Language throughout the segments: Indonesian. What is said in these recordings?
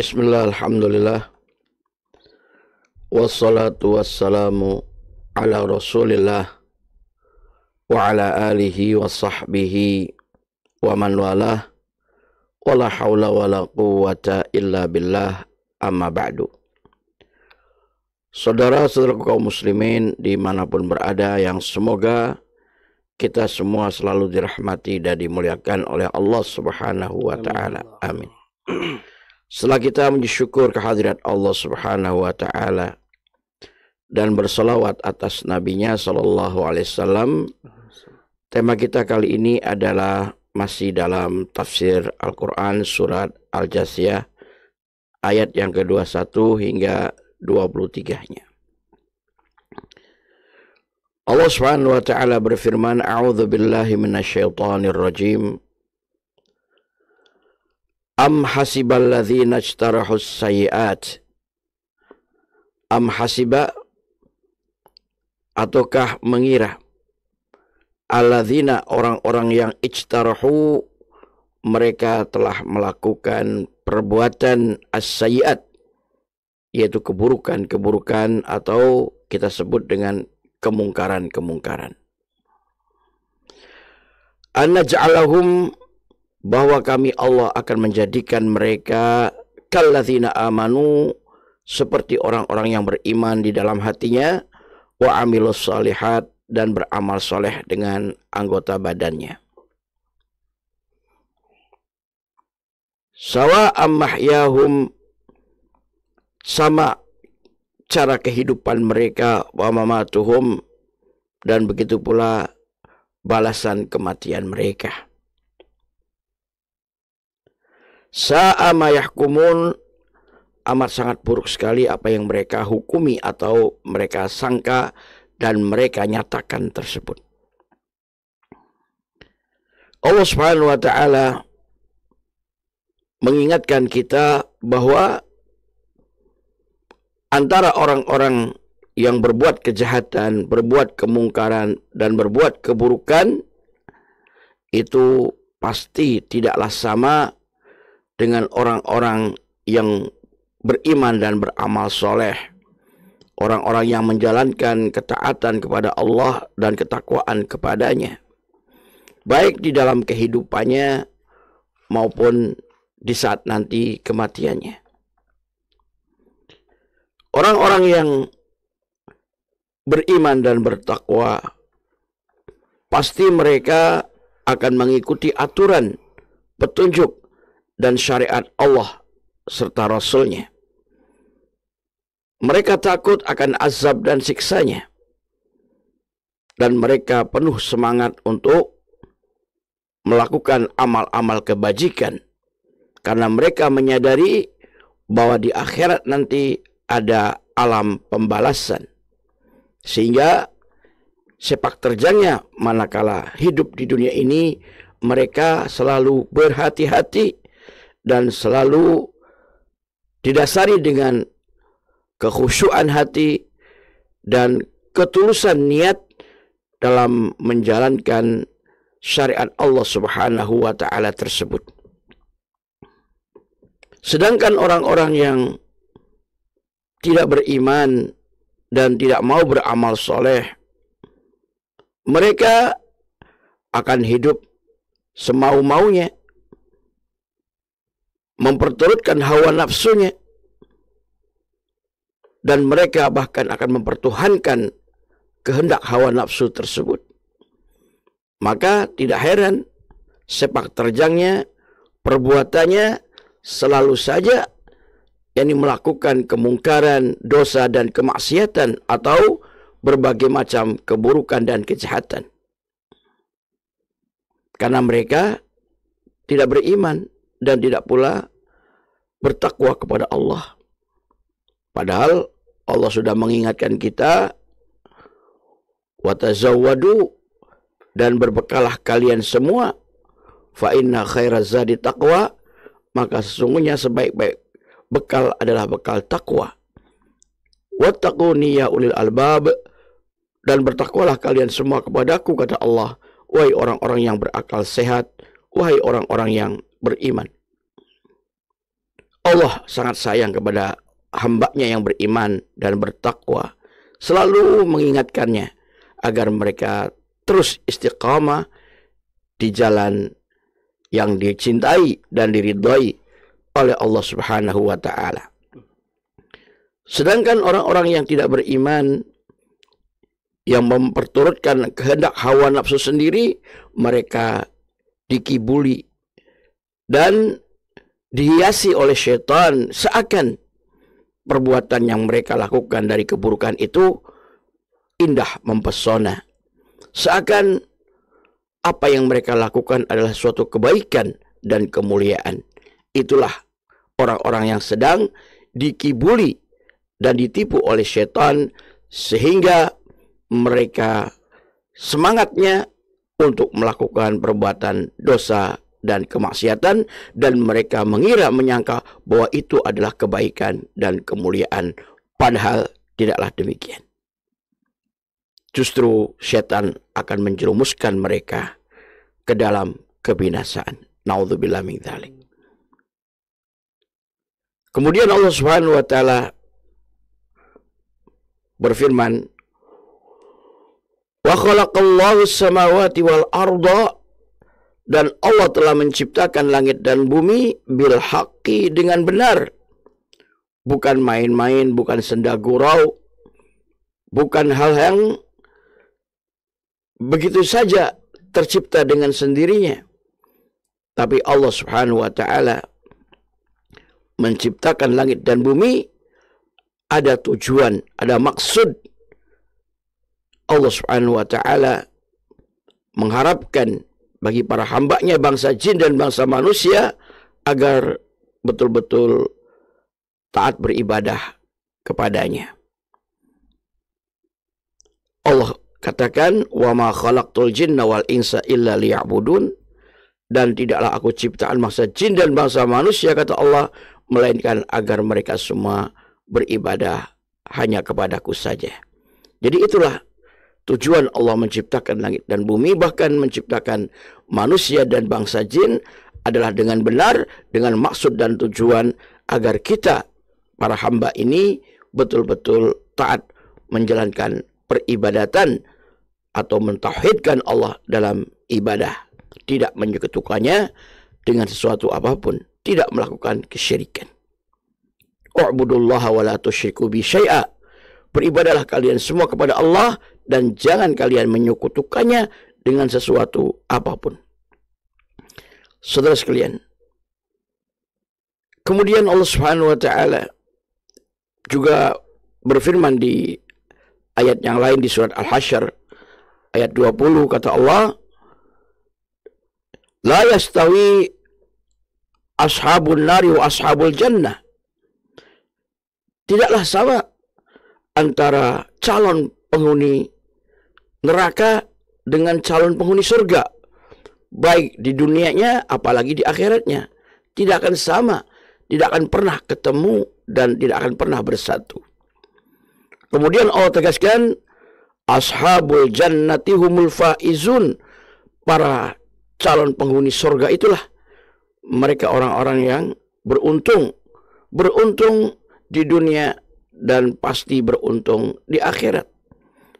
Bismillah, Alhamdulillah. Wassalatu wassalamu ala rasulillah wa ala alihi wa sahbihi wa man walah wa la hawla wa la quwata illa billah amma ba'du. Saudara-saudara kaum muslimin dimanapun berada yang semoga kita semua selalu dirahmati dan dimuliakan oleh Allah Subhanahu wa ya taala. Amin. Setelah kita mensyukur kehadiran Allah Subhanahu wa taala dan bersolawat atas nabinya sallallahu alaihi wasallam, tema kita kali ini adalah masih dalam tafsir Al-Qur'an surat Al-Jasiyah ayat yang ke-21 hingga 23-nya. Allah Subhanahu wa taala berfirman, "A'udzu billahi minasyaitonir rajim." Am hasibal ladzina ijtarahus sayiat Am hasiba ataukah mengira aladzina orang-orang yang ijtarahu mereka telah melakukan perbuatan as-sayiat yaitu keburukan-keburukan atau kita sebut dengan kemungkaran-kemungkaran. Anaj'alahum bahwa kami Allah akan menjadikan mereka kalladzina amanu seperti orang-orang yang beriman di dalam hatinya wa amilus salihat dan beramal soleh dengan anggota badannya. Sawa ammahyahum sama cara kehidupan mereka wa mamatuhum dan begitu pula balasan kematian mereka. Sa'a yahkumun amat sangat buruk sekali apa yang mereka hukumi atau mereka sangka dan mereka nyatakan tersebut. Allah Subhanahu wa taala mengingatkan kita bahwa antara orang-orang yang berbuat kejahatan, berbuat kemungkaran dan berbuat keburukan itu pasti tidaklah sama dengan orang-orang yang beriman dan beramal soleh. Orang-orang yang menjalankan ketaatan kepada Allah dan ketakwaan kepadanya. Baik di dalam kehidupannya maupun di saat nanti kematiannya. Orang-orang yang beriman dan bertakwa pasti mereka akan mengikuti aturan petunjuk dan syariat Allah serta Rasulnya. Mereka takut akan azab dan siksanya. Dan mereka penuh semangat untuk melakukan amal-amal kebajikan. Karena mereka menyadari bahwa di akhirat nanti ada alam pembalasan. Sehingga sepak terjangnya manakala hidup di dunia ini mereka selalu berhati-hati dan selalu didasari dengan kekhusyuan hati dan ketulusan niat dalam menjalankan syariat Allah Subhanahu wa taala tersebut. Sedangkan orang-orang yang tidak beriman dan tidak mau beramal soleh, mereka akan hidup semau-maunya memperturutkan hawa nafsunya dan mereka bahkan akan mempertuhankan kehendak hawa nafsu tersebut maka tidak heran sepak terjangnya perbuatannya selalu saja yakni melakukan kemungkaran, dosa dan kemaksiatan atau berbagai macam keburukan dan kejahatan. Karena mereka tidak beriman dan tidak pula bertakwa kepada Allah. Padahal Allah sudah mengingatkan kita watazawwadu dan berbekalah kalian semua fa inna taqwa maka sesungguhnya sebaik-baik bekal adalah bekal takwa. Wattaquni ya ulil albab dan bertakwalah kalian semua kepadaku kata Allah wahai orang-orang yang berakal sehat wahai orang-orang yang beriman Allah sangat sayang kepada hambanya yang beriman dan bertakwa selalu mengingatkannya agar mereka terus istiqamah di jalan yang dicintai dan diridhai oleh Allah Subhanahu wa taala. Sedangkan orang-orang yang tidak beriman yang memperturutkan kehendak hawa nafsu sendiri mereka dikibuli dan dihiasi oleh setan seakan perbuatan yang mereka lakukan dari keburukan itu indah mempesona. Seakan apa yang mereka lakukan adalah suatu kebaikan dan kemuliaan. Itulah orang-orang yang sedang dikibuli dan ditipu oleh setan sehingga mereka semangatnya untuk melakukan perbuatan dosa dan kemaksiatan dan mereka mengira menyangka bahwa itu adalah kebaikan dan kemuliaan padahal tidaklah demikian. Justru setan akan menjerumuskan mereka ke dalam kebinasaan. Nauzubillah min dzalik. Kemudian Allah Subhanahu wa taala berfirman, "Wa khalaqallahu samawati wal arda dan Allah telah menciptakan langit dan bumi bil haqqi dengan benar. Bukan main-main, bukan senda gurau, bukan hal yang begitu saja tercipta dengan sendirinya. Tapi Allah Subhanahu wa taala menciptakan langit dan bumi ada tujuan, ada maksud. Allah Subhanahu wa taala mengharapkan bagi para hambanya bangsa jin dan bangsa manusia agar betul-betul taat beribadah kepadanya. Allah katakan wa ma tul jin nawal insa illa liya'budun dan tidaklah aku ciptaan bangsa jin dan bangsa manusia kata Allah melainkan agar mereka semua beribadah hanya kepadaku saja. Jadi itulah tujuan Allah menciptakan langit dan bumi bahkan menciptakan manusia dan bangsa jin adalah dengan benar dengan maksud dan tujuan agar kita para hamba ini betul-betul taat menjalankan peribadatan atau mentauhidkan Allah dalam ibadah tidak menyekutukannya dengan sesuatu apapun tidak melakukan kesyirikan U'budullaha wa la tusyriku bi Beribadalah kalian semua kepada Allah dan jangan kalian menyekutukannya dengan sesuatu apapun. Saudara sekalian, kemudian Allah Subhanahu wa taala juga berfirman di ayat yang lain di surat Al-Hasyr ayat 20 kata Allah La yastawi ashabun nari wa ashabul jannah. Tidaklah sama antara calon penghuni neraka dengan calon penghuni surga. Baik di dunianya apalagi di akhiratnya. Tidak akan sama. Tidak akan pernah ketemu dan tidak akan pernah bersatu. Kemudian Allah tegaskan. Ashabul jannati humul faizun. Para calon penghuni surga itulah. Mereka orang-orang yang beruntung. Beruntung di dunia dan pasti beruntung di akhirat.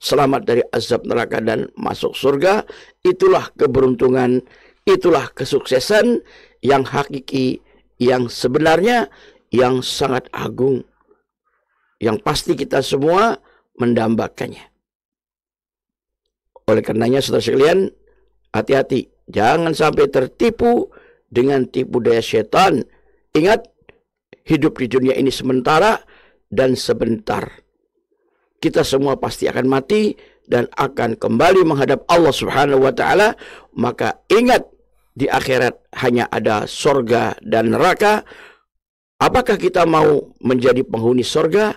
Selamat dari azab neraka dan masuk surga, itulah keberuntungan, itulah kesuksesan yang hakiki, yang sebenarnya, yang sangat agung. Yang pasti kita semua mendambakannya. Oleh karenanya saudara sekalian, hati-hati. Jangan sampai tertipu dengan tipu daya setan. Ingat, hidup di dunia ini sementara, dan sebentar. Kita semua pasti akan mati dan akan kembali menghadap Allah Subhanahu wa taala, maka ingat di akhirat hanya ada sorga dan neraka. Apakah kita mau menjadi penghuni sorga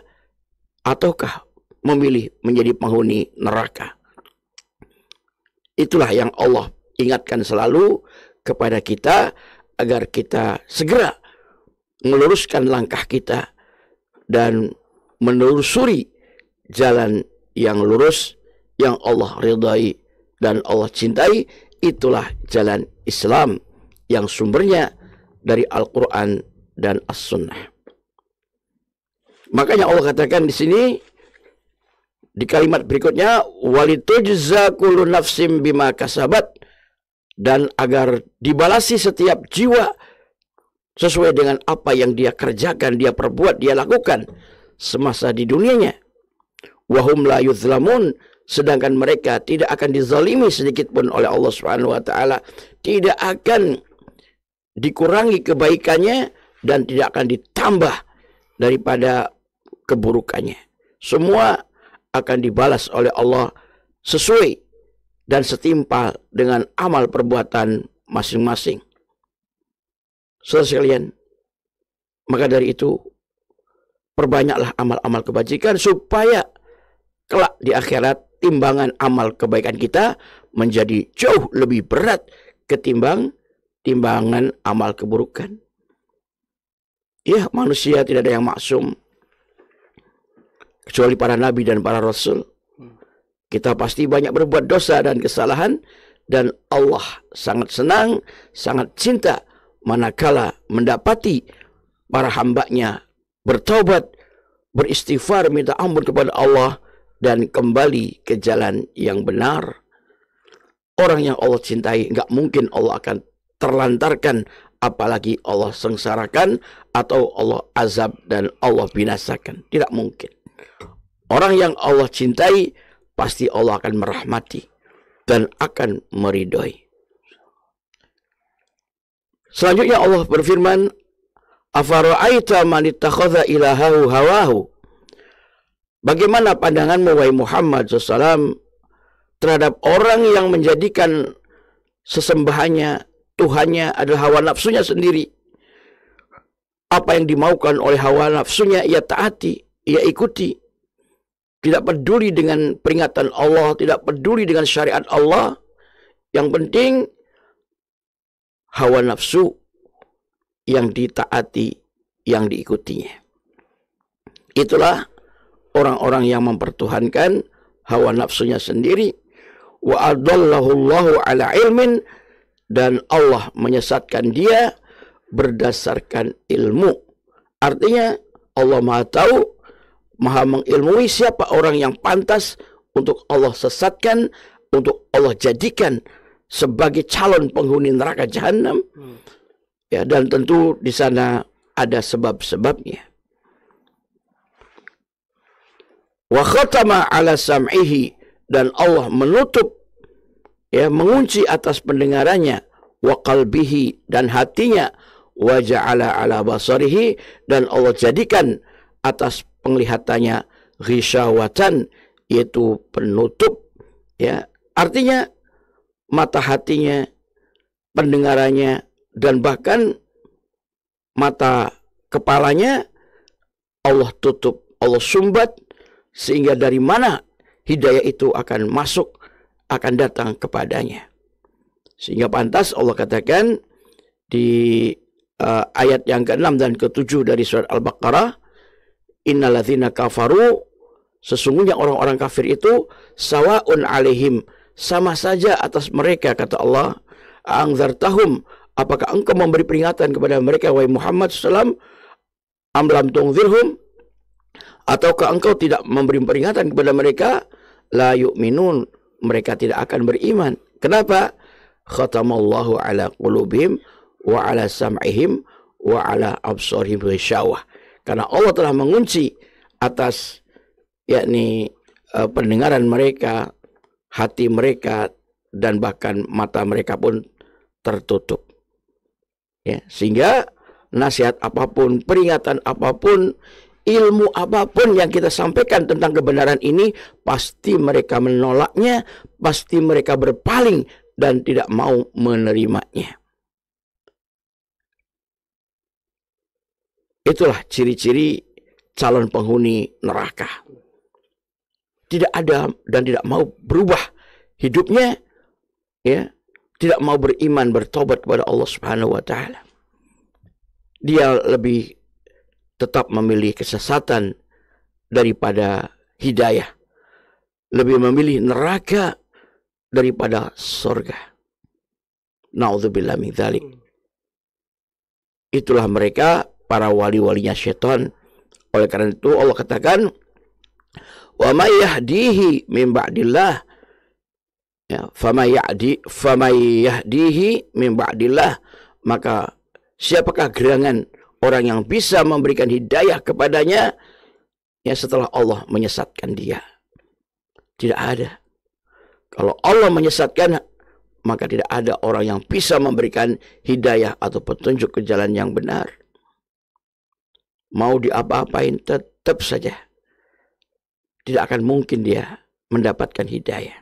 ataukah memilih menjadi penghuni neraka? Itulah yang Allah ingatkan selalu kepada kita agar kita segera meluruskan langkah kita dan menelusuri jalan yang lurus yang Allah ridhai dan Allah cintai itulah jalan Islam yang sumbernya dari Al-Qur'an dan As-Sunnah. Makanya Allah katakan di sini di kalimat berikutnya walitujza kullu nafsim bima kasabat dan agar dibalasi setiap jiwa sesuai dengan apa yang dia kerjakan, dia perbuat, dia lakukan semasa di dunianya. Wahum la yuzlamun sedangkan mereka tidak akan dizalimi sedikit pun oleh Allah Subhanahu wa taala, tidak akan dikurangi kebaikannya dan tidak akan ditambah daripada keburukannya. Semua akan dibalas oleh Allah sesuai dan setimpal dengan amal perbuatan masing-masing. Saudara sekalian, maka dari itu perbanyaklah amal-amal kebajikan supaya kelak di akhirat timbangan amal kebaikan kita menjadi jauh lebih berat ketimbang timbangan amal keburukan. Ya, manusia tidak ada yang maksum. Kecuali para nabi dan para rasul. Kita pasti banyak berbuat dosa dan kesalahan dan Allah sangat senang, sangat cinta manakala mendapati para hambanya bertaubat beristighfar, minta ampun kepada Allah, dan kembali ke jalan yang benar. Orang yang Allah cintai, nggak mungkin Allah akan terlantarkan, apalagi Allah sengsarakan atau Allah azab dan Allah binasakan. Tidak mungkin. Orang yang Allah cintai, pasti Allah akan merahmati dan akan meridhoi. Selanjutnya Allah berfirman, "Afara'aita man ittakhadha ilahahu hawahu?" Bagaimana pandangan wahai Muhammad SAW terhadap orang yang menjadikan sesembahannya, Tuhannya adalah hawa nafsunya sendiri? Apa yang dimaukan oleh hawa nafsunya ia taati, ia ikuti. Tidak peduli dengan peringatan Allah, tidak peduli dengan syariat Allah. Yang penting hawa nafsu yang ditaati, yang diikutinya. Itulah orang-orang yang mempertuhankan hawa nafsunya sendiri. Wa adallahu ala ilmin dan Allah menyesatkan dia berdasarkan ilmu. Artinya Allah Maha tahu, Maha mengilmui siapa orang yang pantas untuk Allah sesatkan, untuk Allah jadikan sebagai calon penghuni neraka jahanam. Hmm. Ya, dan tentu di sana ada sebab-sebabnya. Wa khatama ala sam'ihi dan Allah menutup ya mengunci atas pendengarannya wa qalbihi dan hatinya wa ja'ala ala basarihi dan Allah jadikan atas penglihatannya ghisyawatan yaitu penutup ya artinya mata hatinya, pendengarannya, dan bahkan mata kepalanya Allah tutup, Allah sumbat sehingga dari mana hidayah itu akan masuk, akan datang kepadanya. Sehingga pantas Allah katakan di uh, ayat yang ke-6 dan ke-7 dari surat Al-Baqarah, "Innalladzina kafaru" sesungguhnya orang-orang kafir itu sawaun alaihim sama saja atas mereka kata Allah angzar tahum. apakah engkau memberi peringatan kepada mereka wahai Muhammad sallam amlam tungzirhum ataukah engkau tidak memberi peringatan kepada mereka la yu'minun mereka tidak akan beriman kenapa khatamallahu ala qulubihim wa ala sam'ihim wa ala absarihim syawah karena Allah telah mengunci atas yakni eh, pendengaran mereka hati mereka dan bahkan mata mereka pun tertutup. Ya, sehingga nasihat apapun, peringatan apapun, ilmu apapun yang kita sampaikan tentang kebenaran ini pasti mereka menolaknya, pasti mereka berpaling dan tidak mau menerimanya. Itulah ciri-ciri calon penghuni neraka tidak ada dan tidak mau berubah hidupnya ya tidak mau beriman bertobat kepada Allah Subhanahu wa taala dia lebih tetap memilih kesesatan daripada hidayah lebih memilih neraka daripada surga naudzubillah min dzalik itulah mereka para wali-walinya setan oleh karena itu Allah katakan wa may yahdihi min ba'dillah ya famay yahdi yahdihi min ba'dillah maka siapakah gerangan orang yang bisa memberikan hidayah kepadanya ya setelah Allah menyesatkan dia tidak ada kalau Allah menyesatkan maka tidak ada orang yang bisa memberikan hidayah atau petunjuk ke jalan yang benar mau diapa-apain tetap saja tidak akan mungkin dia mendapatkan hidayah.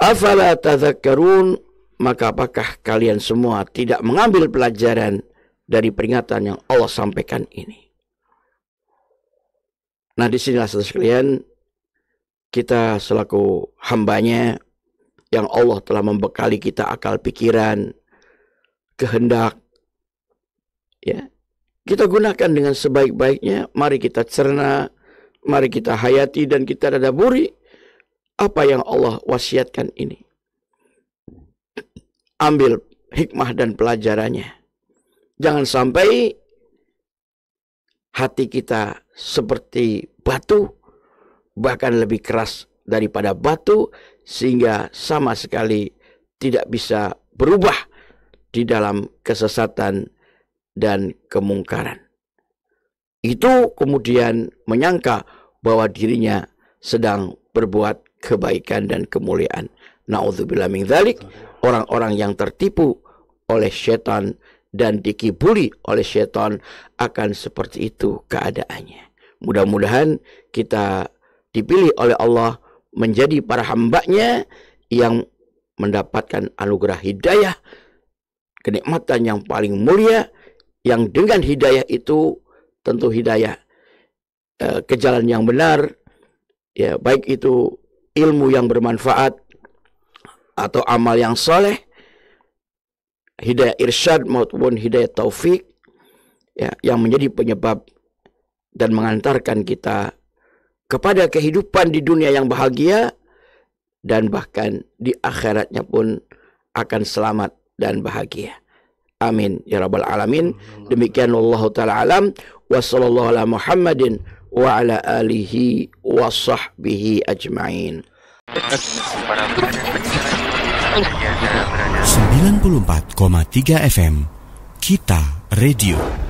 Afala tazakkarun maka apakah kalian semua tidak mengambil pelajaran dari peringatan yang Allah sampaikan ini? Nah disinilah saudara sekalian kita selaku hambanya yang Allah telah membekali kita akal pikiran, kehendak, ya kita gunakan dengan sebaik-baiknya. Mari kita cerna, Mari kita hayati dan kita dadaburi apa yang Allah wasiatkan ini. Ambil hikmah dan pelajarannya. Jangan sampai hati kita seperti batu, bahkan lebih keras daripada batu, sehingga sama sekali tidak bisa berubah di dalam kesesatan dan kemungkaran itu kemudian menyangka bahwa dirinya sedang berbuat kebaikan dan kemuliaan. Nauzubillah min dzalik, orang-orang yang tertipu oleh setan dan dikibuli oleh setan akan seperti itu keadaannya. Mudah-mudahan kita dipilih oleh Allah menjadi para hambanya yang mendapatkan anugerah hidayah, kenikmatan yang paling mulia, yang dengan hidayah itu tentu hidayah e, ke jalan yang benar ya baik itu ilmu yang bermanfaat atau amal yang soleh hidayah irsyad maupun hidayah taufik ya, yang menjadi penyebab dan mengantarkan kita kepada kehidupan di dunia yang bahagia dan bahkan di akhiratnya pun akan selamat dan bahagia. Amin ya rabbal alamin. Demikian Allah taala alam Wassallallahu ala Muhammadin wa ala alihi wa sahbihi ajma'in. 94,3 FM Kita Radio